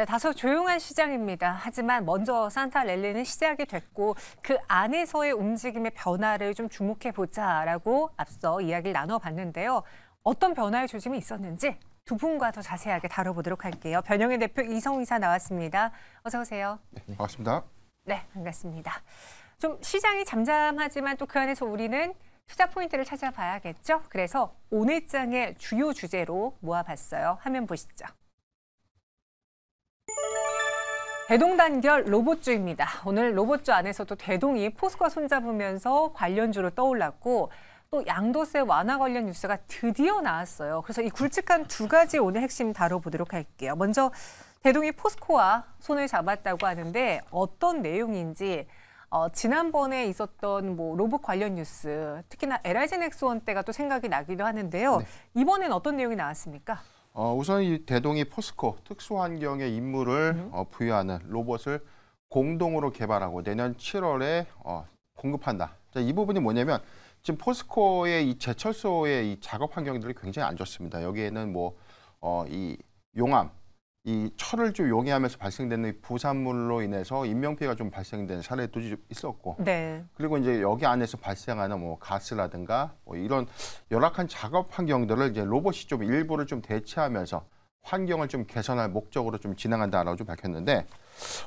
네, 다소 조용한 시장입니다. 하지만 먼저 산타 랠리는 시작이 됐고 그 안에서의 움직임의 변화를 좀 주목해 보자라고 앞서 이야기를 나눠봤는데요. 어떤 변화의 조짐이 있었는지 두 분과 더 자세하게 다뤄보도록 할게요. 변영의 대표 이성이사 나왔습니다. 어서 오세요. 네, 네, 반갑습니다. 네, 반갑습니다. 좀 시장이 잠잠하지만 또 그 안에서 우리는 투자 포인트를 찾아봐야겠죠? 그래서 오늘 장의 주요 주제로 모아봤어요. 화면 보시죠. 대동단결 로봇주입니다. 오늘 로봇주 안에서도 대동이 포스코 와 손잡으면서 관련주로 떠올랐고 또 양도세 완화 관련 뉴스가 드디어 나왔어요. 그래서 이 굵직한 두 가지 오늘 핵심 다뤄보도록 할게요. 먼저 대동이 포스코와 손을 잡았다고 하는데 어떤 내용인지 어, 지난번에 있었던 뭐 로봇 관련 뉴스 특히나 LIG넥스원 때가 또 생각이 나기도 하는데요. 네. 이번엔 어떤 내용이 나왔습니까? 어, 우선 이 대동이 포스코 특수환경의 임무를 음. 어, 부여하는 로봇을 공동으로 개발하고 내년 7월에 어, 공급한다. 자, 이 부분이 뭐냐면 지금 포스코의 이 제철소의 이 작업 환경들이 굉장히 안 좋습니다. 여기에는 뭐 어, 용암, 이 철을 좀 용해하면서 발생되는 부산물로 인해서 인명피해가 좀 발생된 사례도 좀 있었고 네. 그리고 이제 여기 안에서 발생하는 뭐 가스라든가 뭐 이런 열악한 작업 환경들을 이제 로봇이 좀 일부를 좀 대체하면서 환경을 좀 개선할 목적으로 좀 진행한다라고 좀 밝혔는데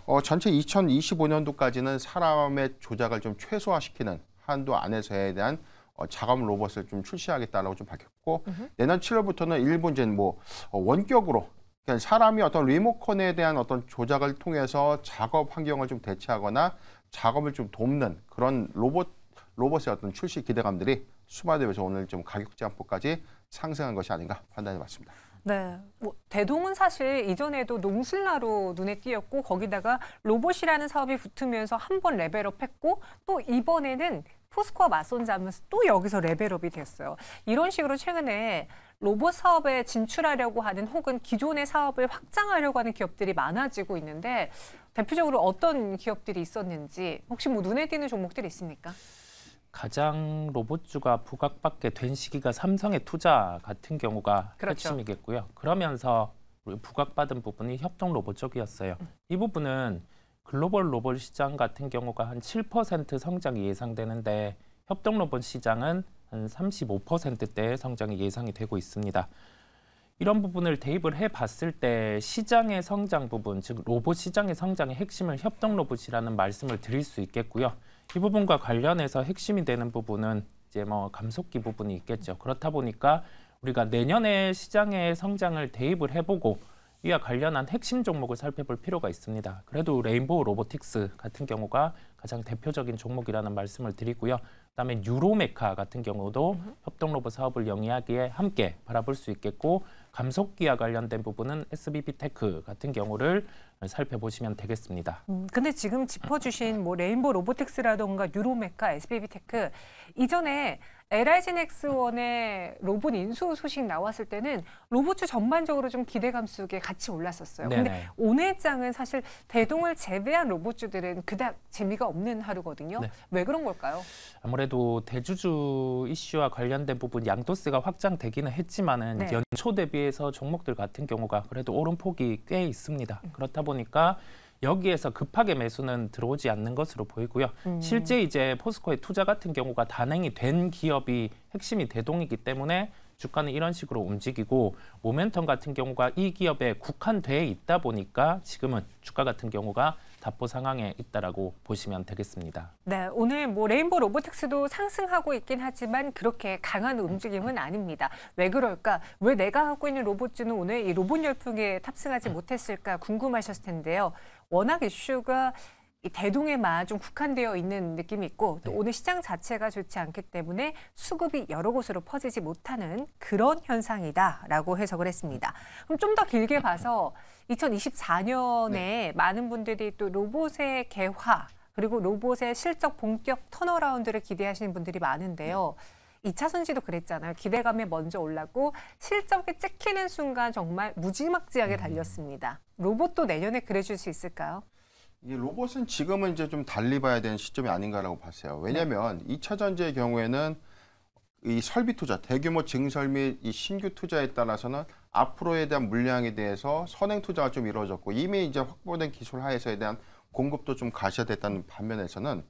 어, 전체 2025년도까지는 사람의 조작을 좀 최소화시키는 한도 안에서에 대한 어, 작업 로봇을 좀 출시하겠다라고 좀 밝혔고 으흠. 내년 7월부터는 일본 이제 뭐 어, 원격으로 그러니까 사람이 어떤 리모컨에 대한 어떤 조작을 통해서 작업 환경을 좀 대체하거나 작업을 좀 돕는 그런 로봇 로봇의 어떤 출시 기대감들이 수마대에서 오늘 좀 가격 제한폭까지 상승한 것이 아닌가 판단해봤습니다. 네, 뭐 대동은 사실 이전에도 농슬라로 눈에 띄었고 거기다가 로봇이라는 사업이 붙으면서 한 번 레벨업했고 또 이번에는 포스코와 맞선잡으면서 또 여기서 레벨업이 됐어요. 이런 식으로 최근에 로봇 사업에 진출하려고 하는 혹은 기존의 사업을 확장하려고 하는 기업들이 많아지고 있는데 대표적으로 어떤 기업들이 있었는지 혹시 뭐 눈에 띄는 종목들이 있습니까? 가장 로봇주가 부각받게 된 시기가 삼성의 투자 같은 경우가 그렇죠. 핵심이겠고요. 그러면서 부각받은 부분이 협동 로봇 쪽이었어요. 이 부분은 글로벌 로봇 시장 같은 경우가 한 7% 성장이 예상되는데 협동 로봇 시장은 한 35%대의 성장이 예상이 되고 있습니다. 이런 부분을 대입을 해봤을 때 시장의 성장 부분, 즉 로봇 시장의 성장의 핵심을 협동 로봇이라는 말씀을 드릴 수 있겠고요. 이 부분과 관련해서 핵심이 되는 부분은 이제 뭐 감속기 부분이 있겠죠. 그렇다 보니까 우리가 내년에 시장의 성장을 대입을 해보고 이와 관련한 핵심 종목을 살펴볼 필요가 있습니다. 그래도 레인보우 로보틱스 같은 경우가 가장 대표적인 종목이라는 말씀을 드리고요. 그다음에 유로메카 같은 경우도 협동 로봇 사업을 영위하기에 함께 바라볼 수 있겠고 감속기와 관련된 부분은 SBB 테크 같은 경우를 살펴보시면 되겠습니다. 음, 근데 지금 짚어주신 뭐 레인보 로보틱스라던가 유로메카, SBB 테크 이전에 LIG넥스원의 로봇 인수 소식 나왔을 때는 로봇주 전반적으로 좀 기대감 속에 같이 올랐었어요. 네네. 근데 오늘 장은 사실 대동을 제외한 로봇주들은 그닥 재미가 없는 하루거든요. 네. 왜 그런 걸까요? 아무래도 대주주 이슈와 관련된 부분 양도세가 확장되기는 했지만은 네. 연초 대비해서 종목들 같은 경우가 그래도 오른폭이꽤 있습니다. 음. 그렇다 보니까 여기에서 급하게 매수는 들어오지 않는 것으로 보이고요. 음. 실제 이제 포스코의 투자 같은 경우가 단행이 된 기업이 핵심이 대동이기 때문에 주가는 이런 식으로 움직이고 모멘텀 같은 경우가 이 기업에 국한돼 있다 보니까 지금은 주가 같은 경우가 답보 상황에 있다라고 보시면 되겠습니다. 네, 오늘 뭐 레인보 로보틱스도 상승하고 있긴 하지만 그렇게 강한 움직임은 아닙니다. 왜 그럴까? 왜 내가 하고 있는 로봇주는 오늘 이 로봇 열풍에 탑승하지 못했을까 궁금하셨을 텐데요. 워낙 이슈가 대동에만 좀 국한되어 있는 느낌이 있고 또 네. 오늘 시장 자체가 좋지 않기 때문에 수급이 여러 곳으로 퍼지지 못하는 그런 현상이다라고 해석을 했습니다. 그럼 좀 더 길게 봐서 2024년에 네. 많은 분들이 또 로봇의 개화 그리고 로봇의 실적 본격 턴어라운드를 기대하시는 분들이 많은데요. 네. 2차 선지도 그랬잖아요. 기대감에 먼저 올랐고 실적이 찍히는 순간 정말 무지막지하게 음. 달렸습니다. 로봇도 내년에 그려줄 수 있을까요? 이 로봇은 지금은 이제 좀 달리 봐야 되는 시점이 아닌가라고 봤어요. 왜냐하면 네. 2차 전지의 경우에는 이 설비 투자, 대규모 증설 및 이 신규 투자에 따라서는 앞으로에 대한 물량에 대해서 선행 투자가 좀 이루어졌고 이미 이제 확보된 기술 하에서에 대한 공급도 좀가셔야됐다는 반면에서는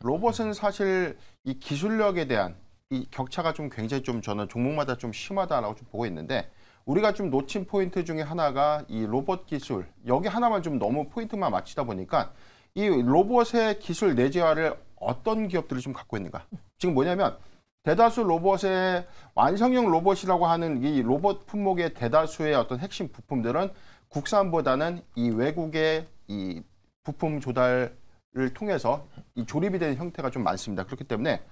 로봇은 사실 이 기술력에 대한 이 격차가 좀 굉장히 좀 저는 종목마다 좀 심하다라고 좀 보고 있는데 우리가 좀 놓친 포인트 중에 하나가 이 로봇 기술 여기 하나만 좀 너무 포인트만 맞추다 보니까 이 로봇의 기술 내재화를 어떤 기업들이 좀 갖고 있는가 지금 뭐냐면 대다수 로봇의 완성형 로봇이라고 하는 이 로봇 품목의 대다수의 어떤 핵심 부품들은 국산보다는 이 외국의 이 부품 조달을 통해서 이 조립이 되는 형태가 좀 많습니다. 그렇기 때문에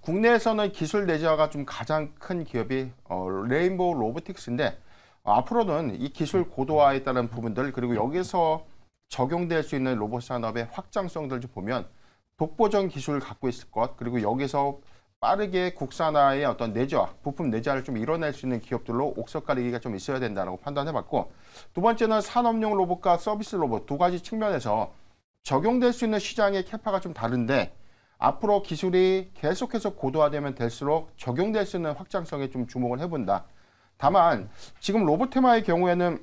국내에서는 기술 내재화가 좀 가장 큰 기업이 어, 레인보우 로보틱스인데 어, 앞으로는 이 기술 고도화에 따른 부분들 그리고 여기서 적용될 수 있는 로봇 산업의 확장성들 좀 보면 독보적 기술을 갖고 있을 것 그리고 여기서 빠르게 국산화의 어떤 내재화, 부품 내재화를 좀 이뤄낼 수 있는 기업들로 옥석 가리기가 좀 있어야 된다고 판단해봤고 두 번째는 산업용 로봇과 서비스 로봇 두 가지 측면에서 적용될 수 있는 시장의 캐파가 좀 다른데 앞으로 기술이 계속해서 고도화되면 될수록 적용될 수 있는 확장성에 좀 주목을 해본다. 다만 지금 로봇 테마의 경우에는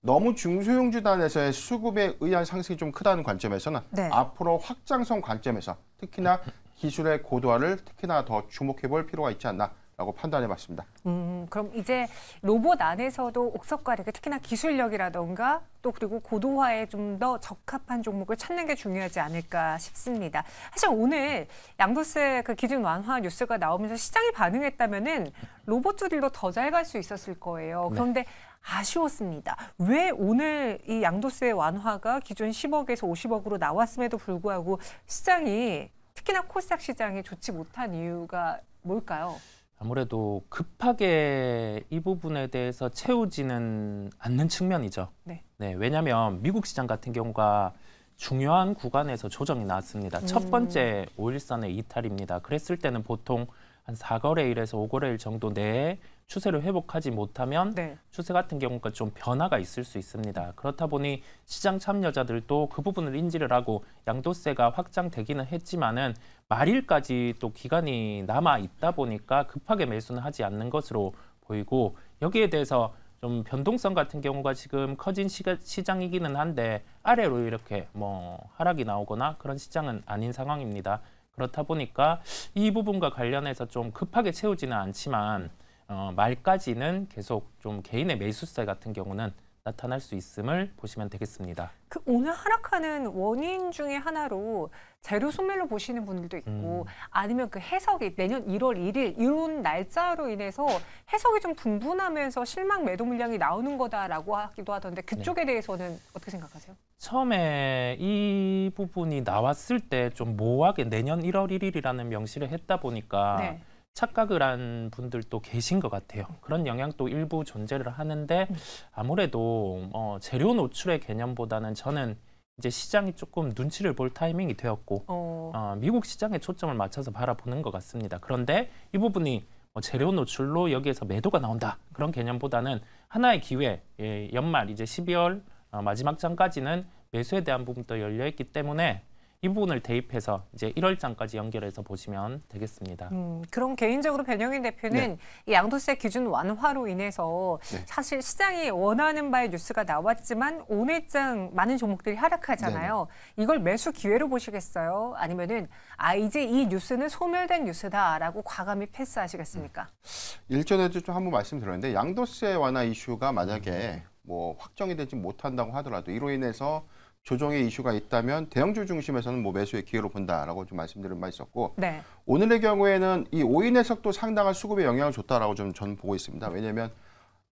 너무 중소형 주단에서의 수급에 의한 상승이 좀 크다는 관점에서는 네. 앞으로 확장성 관점에서 특히나 기술의 고도화를 특히나 더 주목해 볼 필요가 있지 않나 라고 판단해 봤습니다. 음, 그럼 이제 로봇 안에서도 옥석가리가 특히나 기술력이라던가 또 그리고 고도화에 좀 더 적합한 종목을 찾는 게 중요하지 않을까 싶습니다. 사실 오늘 양도세 그 기준 완화 뉴스가 나오면서 시장이 반응했다면은 로봇주들도 더 잘 갈 수 있었을 거예요. 네. 그런데 네. 아쉬웠습니다. 왜 오늘 이 양도세 완화가 기존 10억에서 50억으로 나왔음에도 불구하고 시장이 특히나 코스닥 시장이 좋지 못한 이유가 뭘까요? 아무래도 급하게 이 부분에 대해서 채우지는 않는 측면이죠. 네. 네 왜냐하면 미국 시장 같은 경우가 중요한 구간에서 조정이 나왔습니다. 음. 첫 번째 오일선의 이탈입니다. 그랬을 때는 보통 한 4거래일에서 5거래일 정도 내에 추세를 회복하지 못하면 네. 추세 같은 경우가 좀 변화가 있을 수 있습니다. 그렇다 보니 시장 참여자들도 그 부분을 인지를 하고 양도세가 확장되기는 했지만은 말일까지 또 기간이 남아 있다 보니까 급하게 매수는 하지 않는 것으로 보이고 여기에 대해서 좀 변동성 같은 경우가 지금 커진 시가, 시장이기는 한데 아래로 이렇게 뭐 하락이 나오거나 그런 시장은 아닌 상황입니다. 그렇다 보니까 이 부분과 관련해서 좀 급하게 채우지는 않지만 어, 말까지는 계속 좀 개인의 매수세 같은 경우는 나타날 수 있음을 보시면 되겠습니다. 그 오늘 하락하는 원인 중에 하나로 재료 소멸로 보시는 분들도 있고 음. 아니면 그 해석이 내년 1월 1일 이런 날짜로 인해서 해석이 좀 분분하면서 실망 매도 물량이 나오는 거다라고 하기도 하던데 네. 그쪽에 네. 대해서는 어떻게 생각하세요? 처음에 이 부분이 나왔을 때 좀 모호하게 내년 1월 1일이라는 명시를 했다 보니까 네. 착각을 한 분들도 계신 것 같아요. 그런 영향도 일부 존재를 하는데 음. 아무래도 어, 재료 노출의 개념보다는 저는 이제 시장이 조금 눈치를 볼 타이밍이 되었고 어. 어 미국 시장에 초점을 맞춰서 바라보는 것 같습니다. 그런데 이 부분이 뭐 재료 노출로 여기에서 매도가 나온다 그런 개념보다는 하나의 기회 예, 연말 이제 12월 어, 마지막 장까지는 매수에 대한 부분도 열려 있기 때문에 이 부분을 대입해서 이제 1월장까지 연결해서 보시면 되겠습니다. 음, 그럼 개인적으로 변영인 대표는 네. 양도세 기준 완화로 인해서 네. 사실 시장이 원하는 바의 뉴스가 나왔지만 오늘장 많은 종목들이 하락하잖아요. 네. 이걸 매수 기회로 보시겠어요? 아니면은 아 이제 이 뉴스는 소멸된 뉴스다라고 과감히 패스하시겠습니까? 음. 일전에도 좀 한번 말씀드렸는데 양도세 완화 이슈가 만약에 뭐 확정이 되지 못한다고 하더라도 이로 인해서 조정의 이슈가 있다면 대형주 중심에서는 뭐 매수의 기회로 본다라고 좀 말씀드린 바 있었고 네. 오늘의 경우에는 이 오인 해석도 상당한 수급에 영향을 줬다라고 좀 전 보고 있습니다. 왜냐하면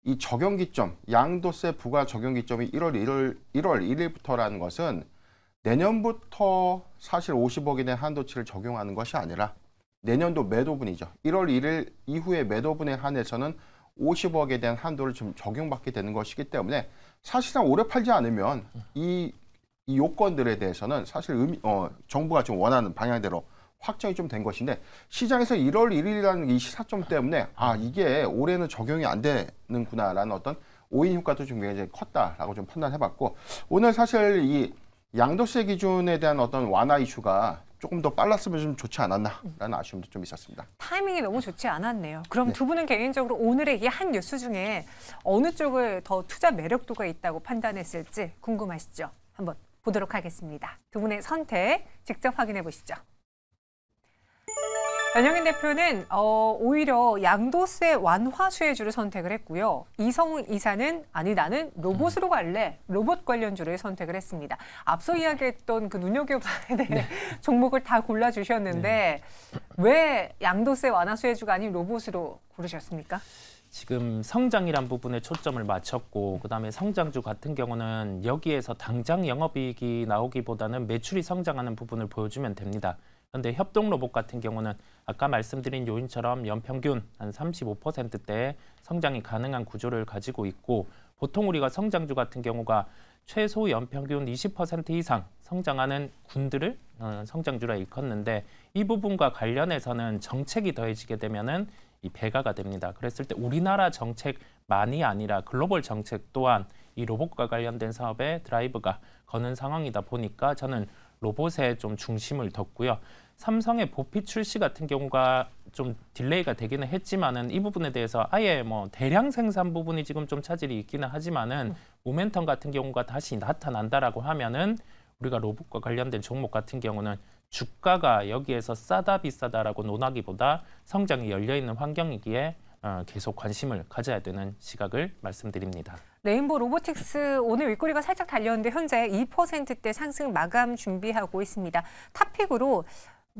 이 적용 기점 양도세 부과 적용 기점이 1월 1월 1월 1일부터라는 것은 내년부터 사실 50억인의 한도치를 적용하는 것이 아니라 내년도 매도분이죠. 1월 1일 이후에 매도분에 한해서는 50억에 대한 한도를 지 적용받게 되는 것이기 때문에 사실상 오래 팔지 않으면 이이 요건들에 대해서는 사실 의미, 어, 정부가 지 원하는 방향대로 확정이 좀 된 것인데 시장에서 1월 1일이라는 이 시사점 때문에 아 이게 올해는 적용이 안 되는구나라는 어떤 오인 효과도 좀 굉장히 컸다라고 좀 판단해봤고 오늘 사실 이 양도세 기준에 대한 어떤 완화 이슈가 조금 더 빨랐으면 좀 좋지 않았나라는 아쉬움도 좀 있었습니다. 타이밍이 너무 좋지 않았네요. 그럼 네. 두 분은 개인적으로 오늘의 이 한 뉴스 중에 어느 쪽을 더 투자 매력도가 있다고 판단했을지 궁금하시죠? 한번 보도록 하겠습니다. 두 분의 선택 직접 확인해 보시죠. 변영인 대표는 어, 오히려 양도세 완화 수혜주를 선택을 했고요. 이성우 이사는 아니 나는 로봇으로 갈래 로봇 관련주를 선택을 했습니다. 앞서 이야기했던 그 눈여겨봐야 될 네. 종목을 다 골라주셨는데 네. 왜 양도세 완화 수혜주가 아닌 로봇으로 고르셨습니까? 지금 성장이란 부분에 초점을 맞췄고 그다음에 성장주 같은 경우는 여기에서 당장 영업이익이 나오기보다는 매출이 성장하는 부분을 보여주면 됩니다. 그런데 협동 로봇 같은 경우는 아까 말씀드린 요인처럼 연평균 한 35%대 성장이 가능한 구조를 가지고 있고 보통 우리가 성장주 같은 경우가 최소 연평균 20% 이상 성장하는 군들을 어, 성장주라 일컫는데 이 부분과 관련해서는 정책이 더해지게 되면은 이 배가가 됩니다. 그랬을 때 우리나라 정책만이 아니라 글로벌 정책 또한 이 로봇과 관련된 사업의 드라이브가 거는 상황이다 보니까 저는 로봇에 좀 중심을 뒀고요. 삼성의 보피 출시 같은 경우가 좀 딜레이가 되기는 했지만은 이 부분에 대해서 아예 뭐 대량 생산 부분이 지금 좀 차질이 있기는 하지만은 모멘텀 같은 경우가 다시 나타난다라고 하면은 우리가 로봇과 관련된 종목 같은 경우는 주가가 여기에서 싸다 비싸다라고 논하기보다 성장이 열려있는 환경이기에 어, 계속 관심을 가져야 되는 시각을 말씀드립니다. 네임보 로보틱스 오늘 윗꼬리가 살짝 달렸는데 현재 2%대 상승 마감 준비하고 있습니다. 탑픽으로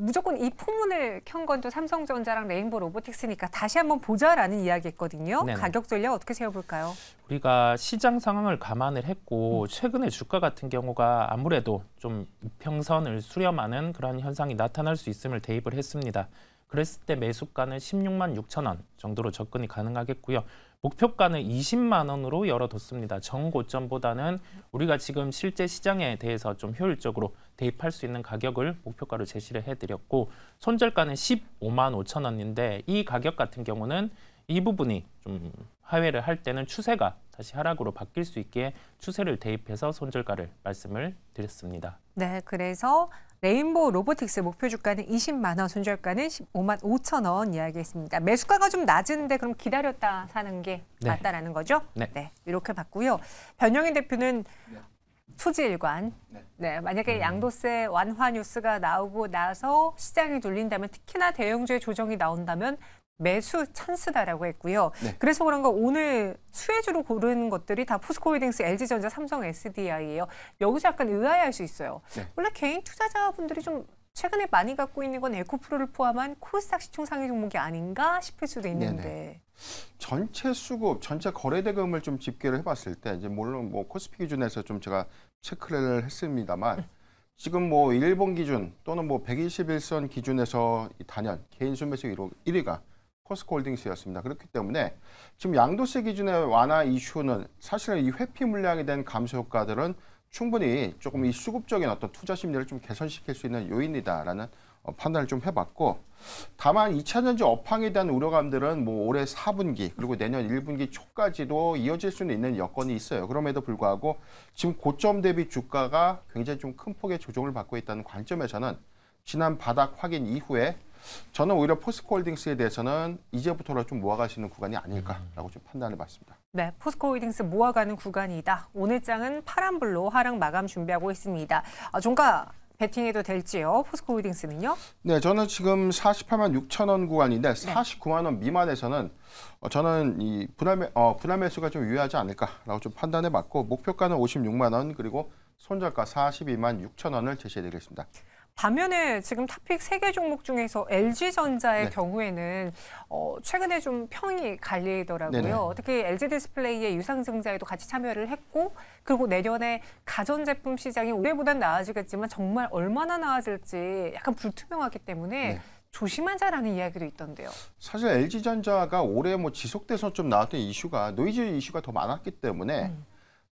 무조건 이 포문을 켠건또 삼성전자랑 레인보 로보틱스니까 다시 한번 보자라는 이야기했거든요. 네네. 가격 전략 어떻게 세워볼까요? 우리가 시장 상황을 감안을 했고 음. 최근에 주가 같은 경우가 아무래도 좀 평선을 수렴하는 그런 현상이 나타날 수 있음을 대입을 했습니다. 그랬을 때 매수가는 16만 6천 원 정도로 접근이 가능하겠고요. 목표가는 20만 원으로 열어뒀습니다. 정 고점보다는 우리가 지금 실제 시장에 대해서 좀 효율적으로 대입할 수 있는 가격을 목표가로 제시를 해드렸고 손절가는 15만 5천 원인데 이 가격 같은 경우는 이 부분이 좀 하회를 할 때는 추세가 다시 하락으로 바뀔 수 있게 추세를 대입해서 손절가를 말씀을 드렸습니다. 네, 그래서 레인보우 로보틱스 목표 주가는 20만 원, 손절가는 15만 5천 원 이야기했습니다. 매수가가 좀 낮은데 그럼 기다렸다 사는 게 네. 맞다라는 거죠? 네. 네. 이렇게 봤고요. 변영인 대표는 초지일관. 네. 네. 네. 만약에 음. 양도세 완화 뉴스가 나오고 나서 시장이 돌린다면 특히나 대형주의 조정이 나온다면 매수 찬스다라고 했고요. 네. 그래서 그런가 오늘 수혜주로 고른 것들이 다 포스코홀딩스, LG전자, 삼성 SDI예요. 여기서 약간 의아해할 수 있어요. 네. 원래 개인 투자자분들이 좀 최근에 많이 갖고 있는 건 에코프로를 포함한 코스닥 시총 상위 종목이 아닌가 싶을 수도 네, 네. 있는데 네네. 전체 수급, 전체 거래 대금을 좀 집계를 해봤을 때 이제 물론 뭐 코스피 기준에서 좀 제가 체크를 했습니다만 음. 지금 뭐 일본 기준 또는 뭐 121선 기준에서 단연 개인 순매수 1위가 코스코홀딩스였습니다. 그렇기 때문에 지금 양도세 기준의 완화 이슈는 사실은 이 회피 물량에 대한 감소 효과들은 충분히 조금 이 수급적인 어떤 투자 심리를 좀 개선시킬 수 있는 요인이다라는 어, 판단을 좀 해봤고 다만 2차전지 업황에 대한 우려감들은 뭐 올해 4분기 그리고 내년 1분기 초까지도 이어질 수는 있는 여건이 있어요. 그럼에도 불구하고 지금 고점 대비 주가가 굉장히 좀 큰 폭의 조정을 받고 있다는 관점에서는 지난 바닥 확인 이후에 저는 오히려 포스코홀딩스에 대해서는 이제부터라 도좀 모아가시는 구간이 아닐까라고 좀 판단해 봤습니다. 네, 포스코홀딩스 모아가는 구간이다. 오늘 장은 파란불로 하락 마감 준비하고 있습니다. 아, 종가 베팅해도 될지요? 포스코홀딩스는요? 네, 저는 지금 48만 6천 원 구간인데 49만 원 미만에서는 어, 저는 이 분할 어, 분할 매수가 좀 유효하지 않을까라고 좀 판단해 봤고 목표가는 56만 원 그리고 손절가 42만 6천 원을 제시해 드리겠습니다. 반면에 지금 탑픽 세 개 종목 중에서 LG전자의 네. 경우에는 어, 최근에 좀 평이 갈리더라고요. 네네. 어떻 LG디스플레이의 유상증자에도 같이 참여를 했고 그리고 내년에 가전제품 시장이 올해보단 나아지겠지만 정말 얼마나 나아질지 약간 불투명하기 때문에 네. 조심하자라는 이야기도 있던데요. 사실 LG전자가 올해 뭐 지속돼서 좀 나왔던 이슈가 노이즈 이슈가 더 많았기 때문에 음.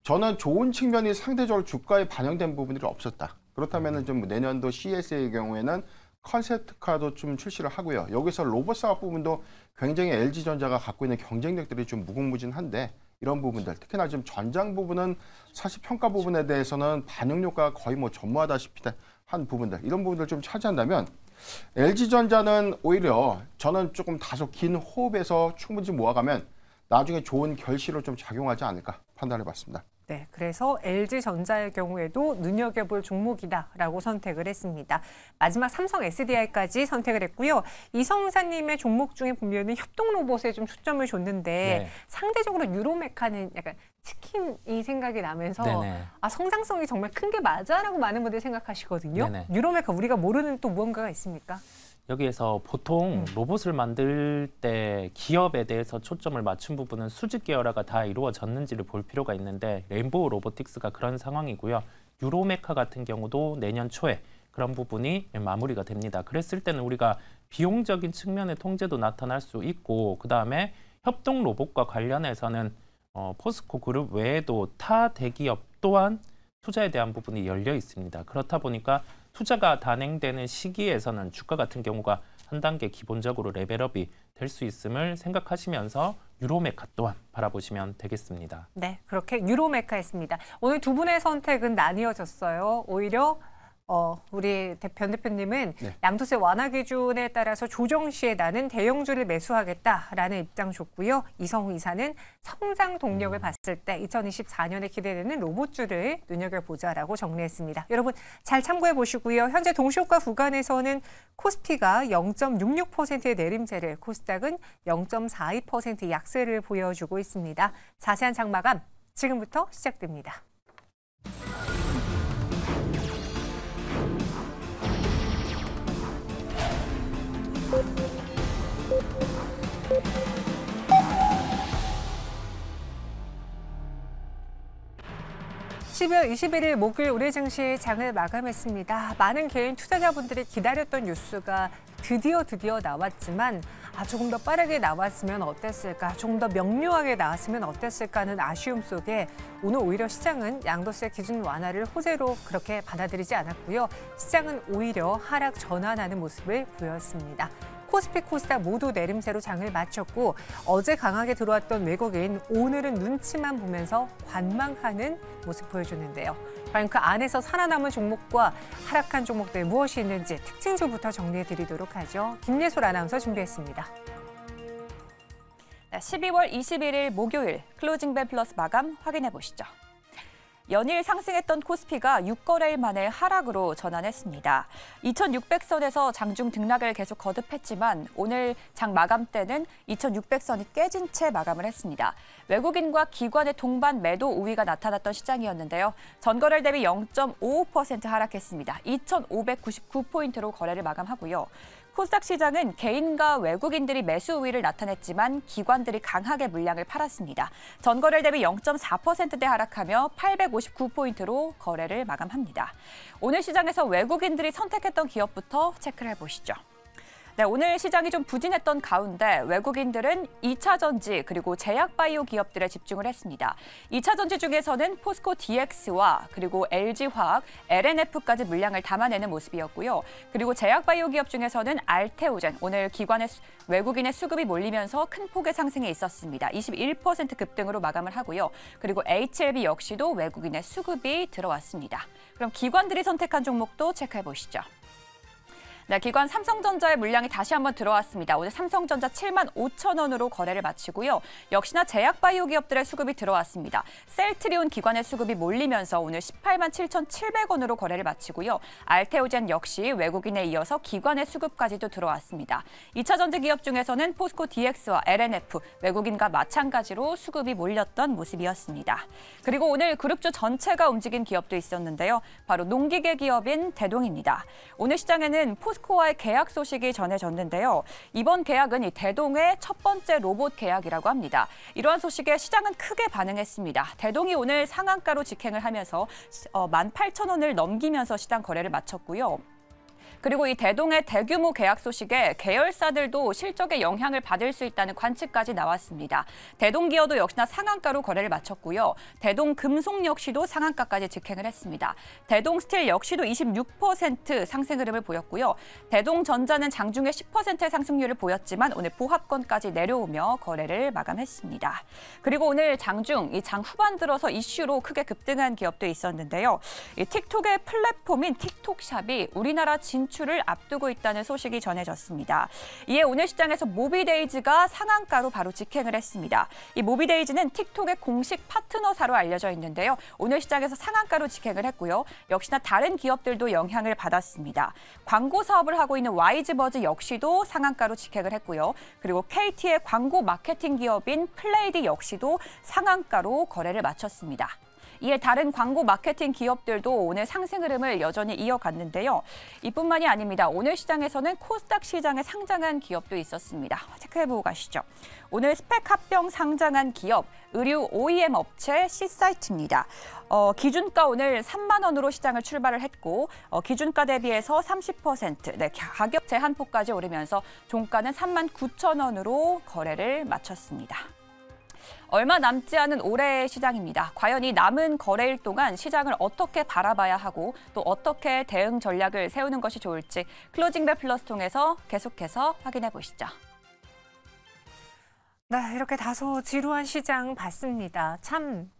저는 좋은 측면이 상대적으로 주가에 반영된 부분들이 없었다. 그렇다면은 좀 내년도 CS의 a 경우에는 컨셉트카도 좀 출시를 하고요. 여기서 로봇 사업 부분도 굉장히 LG전자가 갖고 있는 경쟁력들이 좀 무궁무진한데 이런 부분들 특히나 지금 전장 부분은 사실 평가 부분에 대해서는 반영과가 거의 뭐 전무하다시피 한 부분들 이런 부분들 좀 차지한다면 LG전자는 오히려 저는 조금 다소 긴 호흡에서 충분히 모아가면 나중에 좋은 결실로 좀 작용하지 않을까 판단해 봤습니다. 네, 그래서 LG전자의 경우에도 눈여겨볼 종목이다라고 선택을 했습니다. 마지막 삼성 SDI까지 선택을 했고요. 이성사님의 종목 중에 보면 은 협동 로봇에 좀 초점을 줬는데 네. 상대적으로 유로메카는 약간 치킨이 생각이 나면서 네네. 아 성장성이 정말 큰 게 맞아라고 많은 분들이 생각하시거든요. 네네. 유로메카 우리가 모르는 또 무언가가 있습니까? 여기에서 보통 음. 로봇을 만들 때 기업에 대해서 초점을 맞춘 부분은 수직 계열화가 다 이루어졌는지를 볼 필요가 있는데 레인보우 로보틱스가 그런 상황이고요. 유로메카 같은 경우도 내년 초에 그런 부분이 마무리가 됩니다. 그랬을 때는 우리가 비용적인 측면의 통제도 나타날 수 있고 그다음에 협동 로봇과 관련해서는 어, 포스코 그룹 외에도 타 대기업 또한 투자에 대한 부분이 열려 있습니다. 그렇다 보니까 투자가 단행되는 시기에서는 주가 같은 경우가 한 단계 기본적으로 레벨업이 될 수 있음을 생각하시면서 유로메카 또한 바라보시면 되겠습니다. 네, 그렇게 유로메카했습니다 오늘 두 분의 선택은 나뉘어졌어요. 오히려 어, 우리 변 대표님은 네. 양도세 완화 기준에 따라서 조정 시에 나는 대형주를 매수하겠다라는 입장 줬고요 이성우 이사는 성장 동력을 음. 봤을 때 2024년에 기대되는 로봇주를 눈여겨보자라고 정리했습니다. 여러분 잘 참고해 보시고요. 현재 동시효과 구간에서는 코스피가 0.66%의 내림세를 코스닥은 0.42% 약세를 보여주고 있습니다. 자세한 장마감 지금부터 시작됩니다. 12월 21일 목요일 우리 증시 장을 마감했습니다. 많은 개인 투자자분들이 기다렸던 뉴스가 드디어 드디어 나왔지만 아, 조금 더 빠르게 나왔으면 어땠을까, 조금 더 명료하게 나왔으면 어땠을까는 하 아쉬움 속에 오늘 오히려 시장은 양도세 기준 완화를 호재로 그렇게 받아들이지 않았고요. 시장은 오히려 하락 전환하는 모습을 보였습니다. 코스피 코스닥 모두 내림세로 장을 마쳤고 어제 강하게 들어왔던 외국인 오늘은 눈치만 보면서 관망하는 모습 보여줬는데요. 과연 그 안에서 살아남은 종목과 하락한 종목들 무엇이 있는지 특징주부터 정리해드리도록 하죠. 김예솔 아나운서 준비했습니다. 12월 21일 목요일 클로징 벨 플러스 마감 확인해 보시죠. 연일 상승했던 코스피가 6거래일 만에 하락으로 전환했습니다. 2600선에서 장중 등락을 계속 거듭했지만 오늘 장 마감 때는 2600선이 깨진 채 마감을 했습니다. 외국인과 기관의 동반 매도 우위가 나타났던 시장이었는데요. 전거래일 대비 0.55% 하락했습니다. 2599포인트로 거래를 마감하고요. 코스닥 시장은 개인과 외국인들이 매수 우위를 나타냈지만 기관들이 강하게 물량을 팔았습니다. 전거래 대비 0.4%대 하락하며 859포인트로 거래를 마감합니다. 오늘 시장에서 외국인들이 선택했던 기업부터 체크를 해보시죠. 네, 오늘 시장이 좀 부진했던 가운데 외국인들은 2차 전지 그리고 제약 바이오 기업들에 집중을 했습니다. 2차 전지 중에서는 포스코 DX와 그리고 LG화학, LNF까지 물량을 담아내는 모습이었고요. 그리고 제약 바이오 기업 중에서는 알테오젠 오늘 기관의 외국인의 수급이 몰리면서 큰 폭의 상승에 있었습니다. 21% 급등으로 마감을 하고요. 그리고 HLB 역시도 외국인의 수급이 들어왔습니다. 그럼 기관들이 선택한 종목도 체크해 보시죠. 네, 기관 삼성전자의 물량이 다시 한번 들어왔습니다. 오늘 삼성전자 7만 5천 원으로 거래를 마치고요. 역시나 제약바이오 기업들의 수급이 들어왔습니다. 셀트리온 기관의 수급이 몰리면서 오늘 18만 7,700원으로 천 거래를 마치고요. 알테오젠 역시 외국인에 이어서 기관의 수급까지도 들어왔습니다. 2차 전지 기업 중에서는 포스코 DX와 LNF, 외국인과 마찬가지로 수급이 몰렸던 모습이었습니다. 그리고 오늘 그룹주 전체가 움직인 기업도 있었는데요. 바로 농기계 기업인 대동입니다. 오늘 시장에는 포스 포스코와의 계약 소식이 전해졌는데요. 이번 계약은 이 대동의 첫 번째 로봇 계약이라고 합니다. 이러한 소식에 시장은 크게 반응했습니다. 대동이 오늘 상한가로 직행을 하면서 18,000원을 어, 넘기면서 시장 거래를 마쳤고요. 그리고 이 대동의 대규모 계약 소식에 계열사들도 실적에 영향을 받을 수 있다는 관측까지 나왔습니다. 대동 기어도 역시나 상한가로 거래를 마쳤고요. 대동 금속 역시도 상한가까지 직행을 했습니다. 대동 스틸 역시도 26% 상승 흐름을 보였고요. 대동 전자는 장중에 10%의 상승률을 보였지만 오늘 보합권까지 내려오며 거래를 마감했습니다. 그리고 오늘 장중 이 장 후반 들어서 이슈로 크게 급등한 기업도 있었는데요. 틱톡의 플랫폼인 틱톡샵이 우리나라 진 선출을 앞두고 있다는 소식이 전해졌습니다. 이에 오늘 시장에서 모비데이즈가 상한가로 바로 직행을 했습니다. 이 모비데이즈는 틱톡의 공식 파트너사로 알려져 있는데요. 오늘 시장에서 상한가로 직행을 했고요. 역시나 다른 기업들도 영향을 받았습니다. 광고 사업을 하고 있는 와이즈버즈 역시도 상한가로 직행을 했고요. 그리고 KT의 광고 마케팅 기업인 플레이디 역시도 상한가로 거래를 마쳤습니다. 이에 다른 광고 마케팅 기업들도 오늘 상승 흐름을 여전히 이어갔는데요. 이뿐만이 아닙니다. 오늘 시장에서는 코스닥 시장에 상장한 기업도 있었습니다. 체크해보고 가시죠. 오늘 스펙 합병 상장한 기업 의류 OEM 업체 C사이트입니다. 어, 기준가 오늘 3만 원으로 시장을 출발을 했고 어, 기준가 대비해서 30% 네, 가격 제한폭까지 오르면서 종가는 3만 9천 원으로 거래를 마쳤습니다. 얼마 남지 않은 올해의 시장입니다. 과연 이 남은 거래일 동안 시장을 어떻게 바라봐야 하고 또 어떻게 대응 전략을 세우는 것이 좋을지 클로징벨 플러스 통해서 계속해서 확인해 보시죠. 네, 이렇게 다소 지루한 시장 봤습니다. 참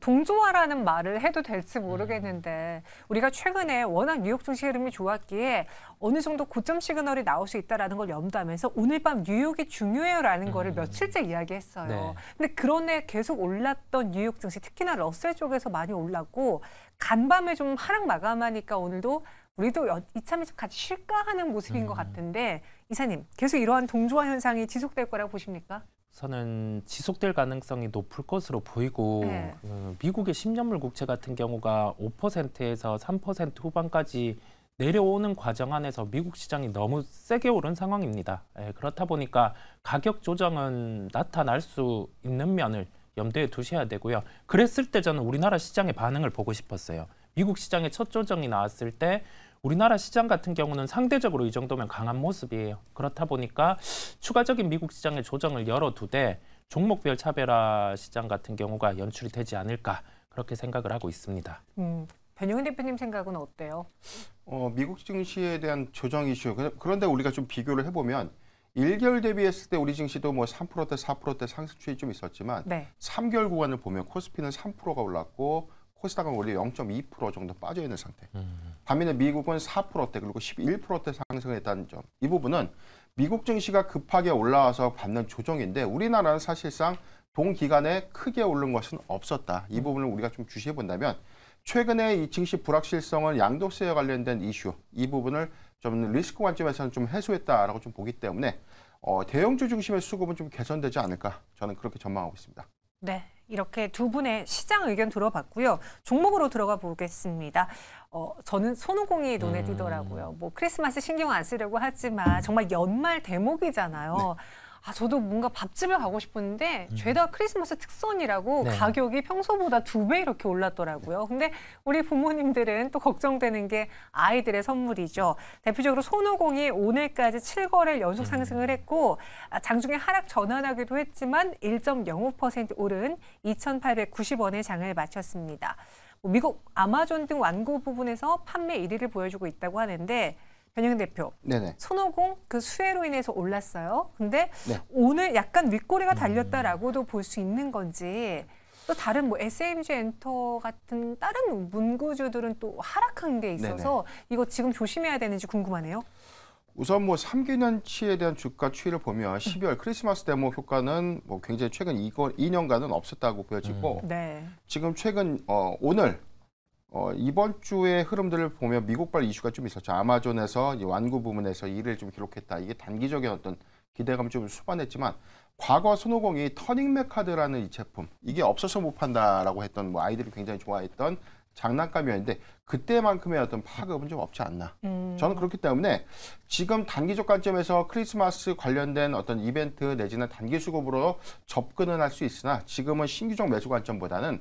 동조화라는 말을 해도 될지 음. 모르겠는데 우리가 최근에 워낙 뉴욕 증시 흐름이 좋았기에 어느 정도 고점 시그널이 나올 수 있다라는 걸 염두하면서 오늘 밤 뉴욕이 중요해요라는 음. 거를 며칠째 이야기했어요. 네. 근데 그런데 계속 올랐던 뉴욕 증시 특히나 러셀 쪽에서 많이 올랐고 간밤에 좀 하락 마감하니까 오늘도 우리도 이참에 같이 쉴까 하는 모습인 음. 것 같은데 이사님 계속 이러한 동조화 현상이 지속될 거라고 보십니까? 저는 지속될 가능성이 높을 것으로 보이고 네. 그 미국의 10년물 국채 같은 경우가 5%에서 3% 후반까지 내려오는 과정 안에서 미국 시장이 너무 세게 오른 상황입니다. 예, 그렇다 보니까 가격 조정은 나타날 수 있는 면을 염두에 두셔야 되고요. 그랬을 때 저는 우리나라 시장의 반응을 보고 싶었어요. 미국 시장의 첫 조정이 나왔을 때 우리나라 시장 같은 경우는 상대적으로 이 정도면 강한 모습이에요. 그렇다 보니까 추가적인 미국 시장의 조정을 열어두되 종목별 차별화 시장 같은 경우가 연출이 되지 않을까 그렇게 생각을 하고 있습니다. 음, 변영훈 대표님 생각은 어때요? 어, 미국 증시에 대한 조정 이슈. 그런데 우리가 좀 비교를 해보면 1개월 대비했을 때 우리 증시도 뭐 3%대, 4%대 상승 추이 좀 있었지만 네. 3개월 구간을 보면 코스피는 3%가 올랐고 코스닥은 원래 0.2% 정도 빠져 있는 상태. 음. 반면에 미국은 4%대 그리고 11%대 상승했다는 점. 이 부분은 미국 증시가 급하게 올라와서 받는 조정인데 우리나라는 사실상 동기간에 크게 오른 것은 없었다. 이 부분을 우리가 좀 주시해 본다면 최근에 이 증시 불확실성은 양도세와 관련된 이슈 이 부분을 좀 리스크 관점에서는 좀 해소했다라고 좀 보기 때문에 어, 대형주 중심의 수급은 좀 개선되지 않을까 저는 그렇게 전망하고 있습니다. 네, 이렇게 두 분의 시장 의견 들어봤고요. 종목으로 들어가 보겠습니다. 어, 저는 손오공이 눈에 음. 띄더라고요. 뭐 크리스마스 신경 안 쓰려고 하지만 정말 연말 대목이잖아요. 네. 아 저도 뭔가 밥집을 가고 싶었는데 음. 죄다 크리스마스 특선이라고 네. 가격이 평소보다 두 배 이렇게 올랐더라고요. 네. 근데 우리 부모님들은 또 걱정되는 게 아이들의 선물이죠. 대표적으로 손오공이 오늘까지 7거래 연속 음. 상승을 했고 아, 장중에 하락 전환하기도 했지만 1.05% 오른 2 8 9 0원의 장을 마쳤습니다. 뭐 미국 아마존 등 완고 부분에서 판매 1위를 보여주고 있다고 하는데 변영 대표. 네네. 손오공 그 수혜로 인해서 올랐어요. 근데 네. 오늘 약간 윗꼬리가 음. 달렸다라고도 음. 볼수 있는 건지 또 다른 뭐 SMG 엔터 같은 다른 문구주들은 또 하락한 게 있어서 네네. 이거 지금 조심해야 되는지 궁금하네요. 우선 뭐 3개년치에 대한 주가 추이를 보면 12월 음. 크리스마스 데모 효과는 뭐 굉장히 최근 2년간은 없었다고 보여지고 음. 네. 지금 최근 어, 오늘 어, 이번 주의 흐름들을 보면 미국발 이슈가 좀 있었죠. 아마존에서 이 완구 부문에서 1위를 좀 기록했다. 이게 단기적인 어떤 기대감 좀 수반했지만 과거 손오공이 터닝맥카드라는이 제품 이게 없어서 못 판다라고 했던 뭐 아이들이 굉장히 좋아했던 장난감이었는데 그때만큼의 어떤 파급은 좀 없지 않나. 음. 저는 그렇기 때문에 지금 단기적 관점에서 크리스마스 관련된 어떤 이벤트 내지는 단기 수급으로 접근은 할 수 있으나 지금은 신규적 매수 관점보다는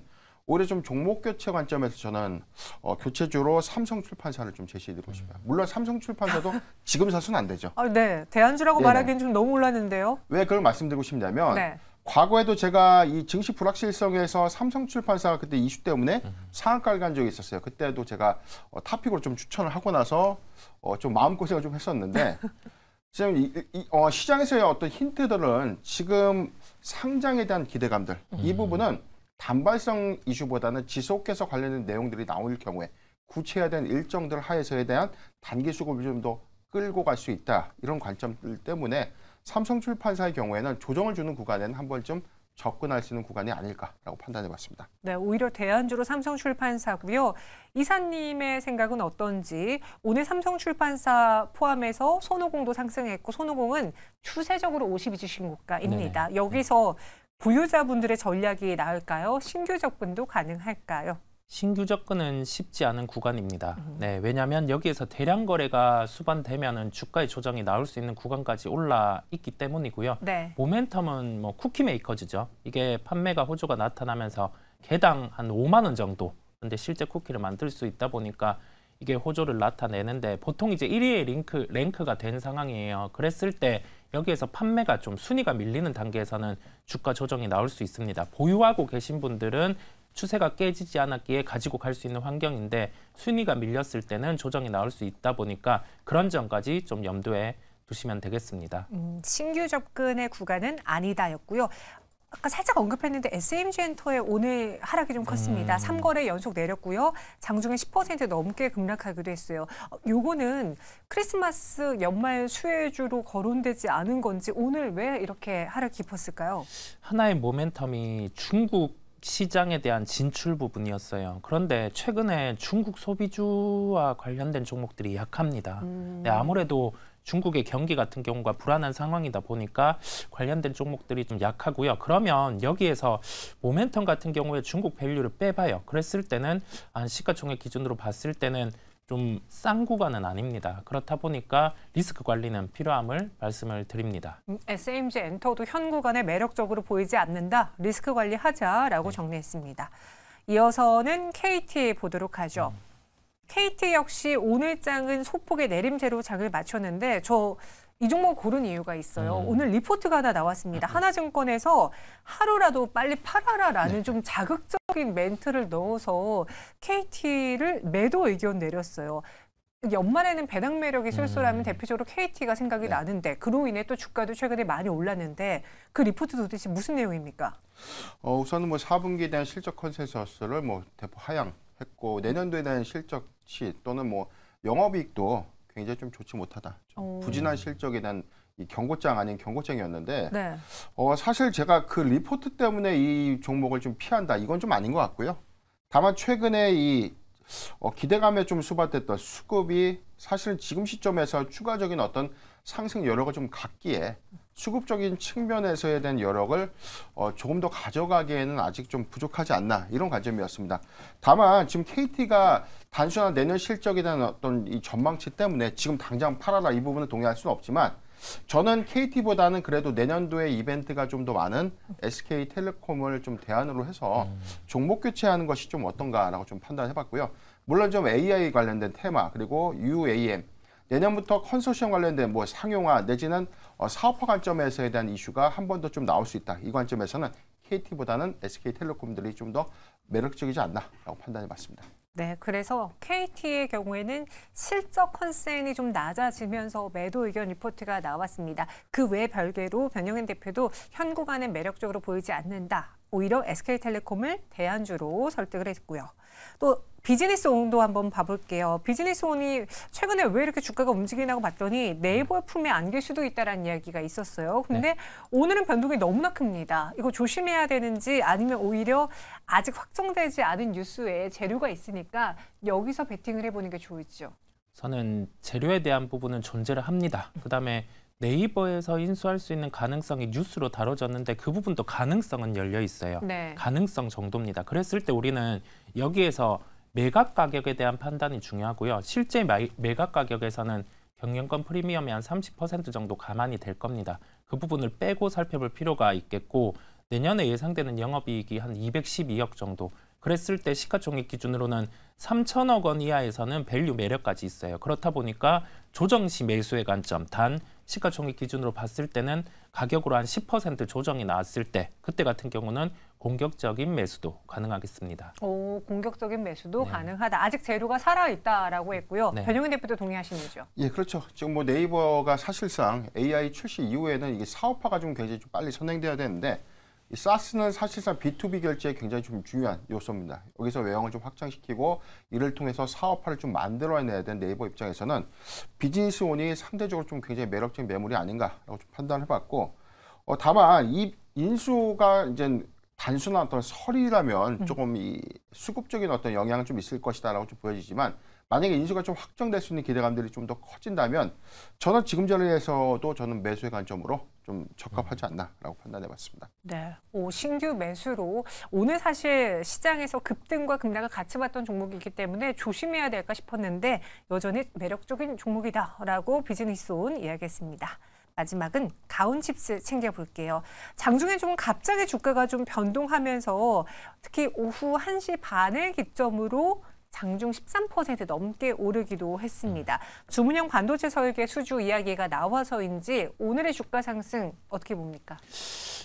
올해 좀 종목 교체 관점에서 저는 어, 교체주로 삼성 출판사를 좀 제시해드리고 음. 싶어요. 물론 삼성 출판사도 지금 사선 안 되죠. 아, 네, 대안주라고 말하기엔 좀 너무 올랐는데요. 왜 그걸 말씀드리고 싶냐면 네. 과거에도 제가 이 증시 불확실성에서 삼성 출판사가 그때 이슈 때문에 음. 상한가를 간 적이 있었어요. 그때도 제가 어, 탑픽으로 좀 추천을 하고 나서 어, 좀 마음고생을 좀 했었는데 지금 이, 이, 어, 시장에서의 어떤 힌트들은 지금 상장에 대한 기대감들 음. 이 부분은 단발성 이슈보다는 지속해서 관련된 내용들이 나올 경우에 구체화된 일정들 하에서에 대한 단기 수급을 좀 더 끌고 갈 수 있다. 이런 관점들 때문에 삼성 출판사의 경우에는 조정을 주는 구간에는 한 번쯤 접근할 수 있는 구간이 아닐까라고 판단해봤습니다. 네, 오히려 대안주로 삼성출판사고요. 이사님의 생각은 어떤지 오늘 삼성출판사 포함해서 손오공도 상승했고 손오공은 추세적으로 52주 신고가입니다. 네 여기서 부유자분들의 전략이 나을까요? 신규 접근도 가능할까요? 신규 접근은 쉽지 않은 구간입니다. 음. 네, 왜냐하면 여기에서 대량 거래가 수반되면 주가의 조정이 나올 수 있는 구간까지 올라 있기 때문이고요. 네. 모멘텀은 뭐 쿠키 메이커즈죠. 이게 판매가 호조가 나타나면서 개당 한 5만 원 정도. 근데 실제 쿠키를 만들 수 있다 보니까 이게 호조를 나타내는데 보통 이제 1위의 링크, 랭크가 된 상황이에요. 그랬을 때 여기에서 판매가 좀 순위가 밀리는 단계에서는 주가 조정이 나올 수 있습니다. 보유하고 계신 분들은 추세가 깨지지 않았기에 가지고 갈 수 있는 환경인데 순위가 밀렸을 때는 조정이 나올 수 있다 보니까 그런 점까지 좀 염두에 두시면 되겠습니다. 음, 신규 접근의 구간은 아니다였고요. 아까 살짝 언급했는데 SMG엔터의 오늘 하락이 좀 컸습니다. 음. 3거래 연속 내렸고요. 장중에 10% 넘게 급락하기도 했어요. 어, 요거는 크리스마스 연말 수혜주로 거론되지 않은 건지 오늘 왜 이렇게 하락 깊었을까요? 하나의 모멘텀이 중국 시장에 대한 진출 부분이었어요. 그런데 최근에 중국 소비주와 관련된 종목들이 약합니다. 음. 네, 아무래도 중국의 경기 같은 경우가 불안한 상황이다 보니까 관련된 종목들이 좀 약하고요. 그러면 여기에서 모멘텀 같은 경우에 중국 밸류를 빼봐요. 그랬을 때는 한 시가총액 기준으로 봤을 때는 좀 싼 구간은 아닙니다. 그렇다 보니까 리스크 관리는 필요함을 말씀을 드립니다. 음, SMG 엔터도 현 구간에 매력적으로 보이지 않는다. 리스크 관리하자라고 네. 정리했습니다. 이어서는 KT 보도록 하죠. 음. KT 역시 오늘장은 소폭의 내림세로 장을 마쳤는데 저이 종목 고른 이유가 있어요. 음. 오늘 리포트가 하나 나왔습니다. 음. 하나증권에서 하루라도 빨리 팔아라라는 네. 좀 자극적인 멘트를 넣어서 KT를 매도 의견 내렸어요. 연말에는 배당 매력이 쏠쏠하면 음. 대표적으로 KT가 생각이 네. 나는데 그로 인해 또 주가도 최근에 많이 올랐는데 그 리포트 도대체 무슨 내용입니까? 어, 우선은 뭐 4분기에 대한 실적 컨센서스를 뭐 대폭 하향 했고 내년도에 대한 실적치 또는 뭐 영업이익도 굉장히 좀 좋지 못하다. 좀 어. 부진한 실적에 대한 이 경고장 아닌 경고장이었는데 네. 어, 사실 제가 그 리포트 때문에 이 종목을 좀 피한다 이건 좀 아닌 것 같고요. 다만 최근에 이 어, 기대감에 좀 수반됐던 수급이 사실은 지금 시점에서 추가적인 어떤 상승 여력을 좀 갖기에 수급적인 측면에서에 대한 여력을 어, 조금 더 가져가기에는 아직 좀 부족하지 않나 이런 관점이었습니다. 다만 지금 KT가 단순한 내년 실적에 대한 어떤 이 전망치 때문에 지금 당장 팔아라 이 부분은 동의할 수는 없지만 저는 KT보다는 그래도 내년도에 이벤트가 좀 더 많은 SK텔레콤을 좀 대안으로 해서 종목 교체하는 것이 좀 어떤가라고 좀 판단해봤고요. 물론 좀 AI 관련된 테마 그리고 UAM 내년부터 컨소시엄 관련된 뭐 상용화 내지는 어, 사업화 관점에서에 대한 이슈가 한 번 더 좀 나올 수 있다. 이 관점에서는 KT보다는 SK텔레콤들이 좀 더 매력적이지 않나라고 판단해 봤습니다. 네, 그래서 KT의 경우에는 실적 컨센이 좀 낮아지면서 매도 의견 리포트가 나왔습니다. 그 외 별개로 변영현 대표도 현 구간은 매력적으로 보이지 않는다. 오히려 SK텔레콤을 대안주로 설득을 했고요. 또 비즈니스 온도 한번 봐볼게요. 비즈니스 온이 최근에 왜 이렇게 주가가 움직이냐고 봤더니 네이버 음. 품에 안길 수도 있다라는 이야기가 있었어요. 네. 근데 네. 오늘은 변동이 너무나 큽니다. 이거 조심해야 되는지 아니면 오히려 아직 확정되지 않은 뉴스에 재료가 있으니까 여기서 베팅을 해보는 게 좋을지요. 저는 재료에 대한 부분은 존재를 합니다. 그다음에 네이버에서 인수할 수 있는 가능성이 뉴스로 다뤄졌는데 그 부분도 가능성은 열려 있어요. 네. 가능성 정도입니다. 그랬을 때 우리는 여기에서 매각 가격에 대한 판단이 중요하고요. 실제 마이, 매각 가격에서는 경영권 프리미엄이 한30% 정도 가만히 될 겁니다. 그 부분을 빼고 살펴볼 필요가 있겠고 내년에 예상되는 영업이익이 한 212억 정도. 그랬을 때 시가총액 기준으로는 3천억 원 이하에서는 밸류 매력까지 있어요. 그렇다 보니까 조정 시 매수의 관점, 단 시가총액 기준으로 봤을 때는 가격으로 한 10% 조정이 나왔을 때 그때 같은 경우는 공격적인 매수도 가능하겠습니다. 오, 공격적인 매수도 네. 가능하다. 아직 재료가 살아있다라고 했고요. 네. 변용인 대표도 동의하시는 거죠? 예, 그렇죠. 지금 뭐 네이버가 사실상 AI 출시 이후에는 이게 사업화가 좀 굉장히 좀 빨리 선행돼야 되는데 이 사스는 사실상 B2B 결제에 굉장히 좀 중요한 요소입니다. 여기서 외형을 좀 확장시키고 이를 통해서 사업화를 좀 만들어내야 되는 네이버 입장에서는 비즈니스온이 상대적으로 좀 굉장히 매력적인 매물이 아닌가라고 좀 판단을 해봤고 어, 다만 이 인수가 이제 단순한 어떤 설이라면 음. 조금 이 수급적인 어떤 영향은 좀 있을 것이다라고 좀 보여지지만 만약에 인수가 좀 확정될 수 있는 기대감들이 좀 더 커진다면 저는 지금 자리에서도 저는 매수의 관점으로 좀 적합하지 음. 않나라고 판단해봤습니다. 네, 오, 신규 매수로 오늘 사실 시장에서 급등과 급락을 같이 봤던 종목이기 때문에 조심해야 될까 싶었는데 여전히 매력적인 종목이다라고 비즈니스온 이야기했습니다. 마지막은 가온칩스 챙겨볼게요. 장중에 좀 갑자기 주가가 좀 변동하면서 특히 오후 1시 반을 기점으로 장중 13% 넘게 오르기도 했습니다. 주문형 반도체 설계 수주 이야기가 나와서인지 오늘의 주가 상승 어떻게 봅니까?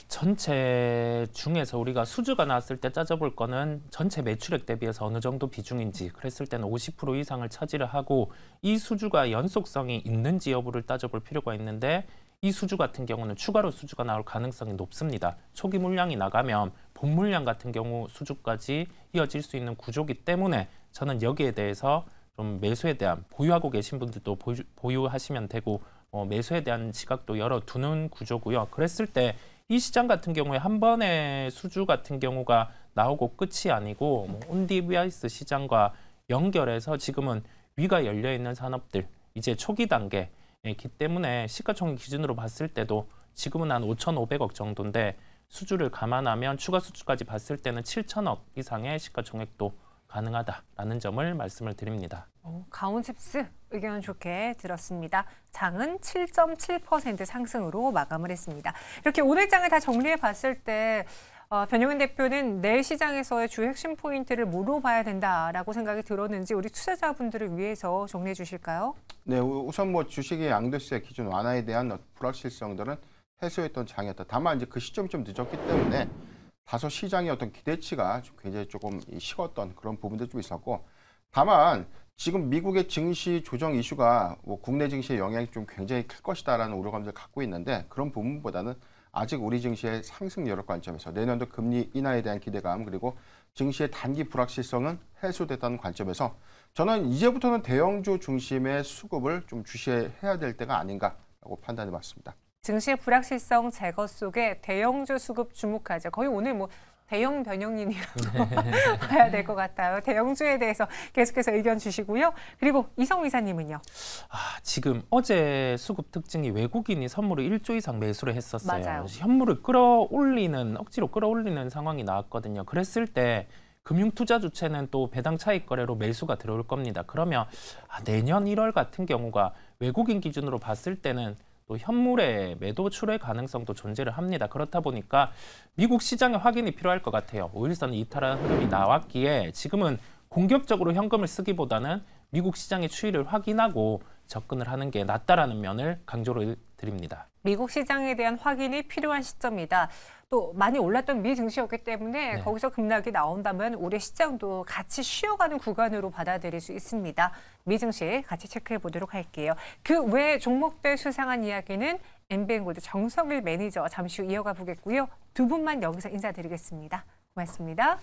전체 중에서 우리가 수주가 나왔을 때 따져볼 거는 전체 매출액 대비해서 어느 정도 비중인지 그랬을 때는 50% 이상을 차지를 하고 이 수주가 연속성이 있는지 여부를 따져볼 필요가 있는데 이 수주 같은 경우는 추가로 수주가 나올 가능성이 높습니다. 초기 물량이 나가면 본 물량 같은 경우 수주까지 이어질 수 있는 구조기 때문에 저는 여기에 대해서 좀 매수에 대한 보유하고 계신 분들도 보유, 하시면 되고 어, 매수에 대한 지각도 열어두는 구조고요. 그랬을 때 이 시장 같은 경우에 한번에 수주 같은 경우가 나오고 끝이 아니고 뭐 온디비아이스 시장과 연결해서 지금은 위가 열려 있는 산업들 이제 초기 단계이기 때문에 시가총액 기준으로 봤을 때도 지금은 한 5,500억 정도인데 수주를 감안하면 추가 수주까지 봤을 때는 7천억 이상의 시가총액도 가능하다라는 점을 말씀을 드립니다. 어, 가온칩스 의견 좋게 들었습니다. 장은 7.7% 상승으로 마감을 했습니다. 이렇게 오늘 장을 다 정리해 봤을 때 어, 변영은 대표는 내일 시장에서의 주 핵심 포인트를 뭐로 봐야 된다라고 생각이 들었는지 우리 투자자분들을 위해서 정리해 주실까요? 네, 우선 뭐 주식의 양도세 기준 완화에 대한 불확실성들은 해소했던 장이었다. 다만 이제 그 시점이 좀 늦었기 때문에 다소 시장의 어떤 기대치가 굉장히 조금 식었던 그런 부분도 좀 있었고 다만 지금 미국의 증시 조정 이슈가 뭐 국내 증시의 영향이 좀 굉장히 클 것이다라는 우려감을 갖고 있는데 그런 부분보다는 아직 우리 증시의 상승 여력 관점에서 내년도 금리 인하에 대한 기대감 그리고 증시의 단기 불확실성은 해소됐다는 관점에서 저는 이제부터는 대형주 중심의 수급을 좀 주시해야 될 때가 아닌가라고 판단해 봤습니다. 증시의 불확실성 제거 속에 대형주 수급 주목하자. 거의 오늘 뭐 대형 변형인이라고 네. 봐야 될 것 같아요. 대형주에 대해서 계속해서 의견 주시고요. 그리고 이성 이사님은요. 아, 지금 어제 수급 특징이 외국인이 선물을 1조 이상 매수를 했었어요. 맞아요. 현물을 끌어올리는 억지로 끌어올리는 상황이 나왔거든요. 그랬을 때 금융투자 주체는 또 배당 차익 거래로 매수가 들어올 겁니다. 그러면 아, 내년 1월 같은 경우가 외국인 기준으로 봤을 때는 또 현물의 매도 출회 가능성도 존재를 합니다. 그렇다 보니까 미국 시장의 확인이 필요할 것 같아요. 오일선 이탈한 흐름이 나왔기에 지금은 공격적으로 현금을 쓰기보다는 미국 시장의 추이를 확인하고 접근을 하는 게 낫다라는 면을 강조를 드립니다. 미국 시장에 대한 확인이 필요한 시점이다. 또 많이 올랐던 미 증시였기 때문에 네. 거기서 급락이 나온다면 올해 시장도 같이 쉬어가는 구간으로 받아들일 수 있습니다. 미 증시 같이 체크해 보도록 할게요. 그 외 종목별 수상한 이야기는 엠비엔드 정성일 매니저 잠시 후 이어가 보겠고요. 두 분만 여기서 인사드리겠습니다. 고맙습니다.